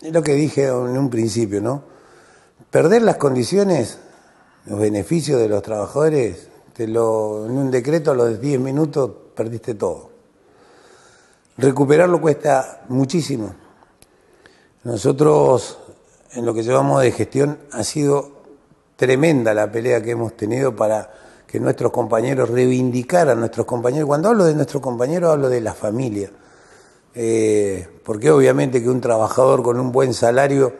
es lo que dije en un principio, ¿no? Perder las condiciones, los beneficios de los trabajadores, lo, en un decreto a los 10 minutos perdiste todo. Recuperarlo cuesta muchísimo. Nosotros, en lo que llevamos de gestión, ha sido tremenda la pelea que hemos tenido para que nuestros compañeros reivindicaran a nuestros compañeros. Cuando hablo de nuestros compañeros, hablo de la familia eh, porque obviamente que un trabajador con un buen salario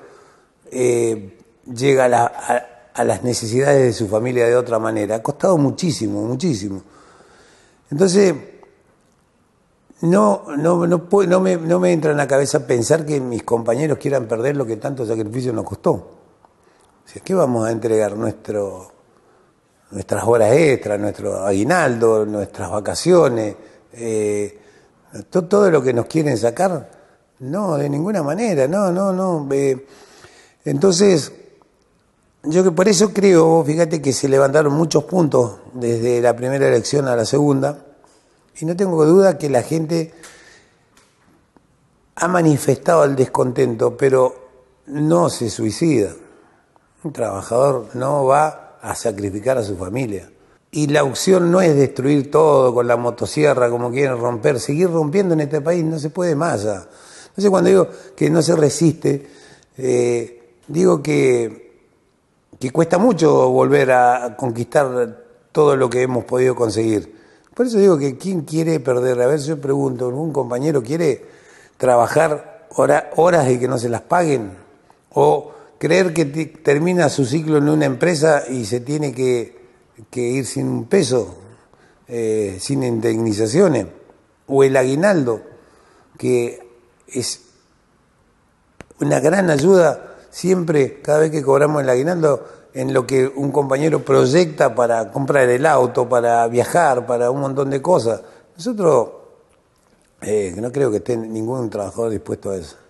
eh, llega a, las necesidades de su familia de otra manera. Ha costado muchísimo, muchísimo. Entonces, no, no, me, entra en la cabeza pensar que mis compañeros quieran perder lo que tanto sacrificio nos costó. O sea, ¿Qué vamos a entregar? Nuestro, nuestras horas extras, nuestro aguinaldo, nuestras vacaciones. Eh, todo lo que nos quieren sacar, no, de ninguna manera, no, no, no. Eh, entonces, yo que por eso creo, fíjate que se levantaron muchos puntos desde la primera elección a la segunda, y no tengo duda que la gente ha manifestado el descontento, pero no se suicida. Un trabajador no va a sacrificar a su familia. Y la opción no es destruir todo con la motosierra como quieren romper, seguir rompiendo en este país no se puede más. Entonces cuando digo que no se resiste, eh, digo que, que cuesta mucho volver a conquistar todo lo que hemos podido conseguir. Por eso digo que quién quiere perder, a ver, yo pregunto, un compañero quiere trabajar horas y que no se las paguen? ¿O creer que termina su ciclo en una empresa y se tiene que que ir sin peso, eh, sin indemnizaciones, o el aguinaldo, que es una gran ayuda siempre, cada vez que cobramos el aguinaldo, en lo que un compañero proyecta para comprar el auto, para viajar, para un montón de cosas. Nosotros eh, no creo que esté ningún trabajador dispuesto a eso.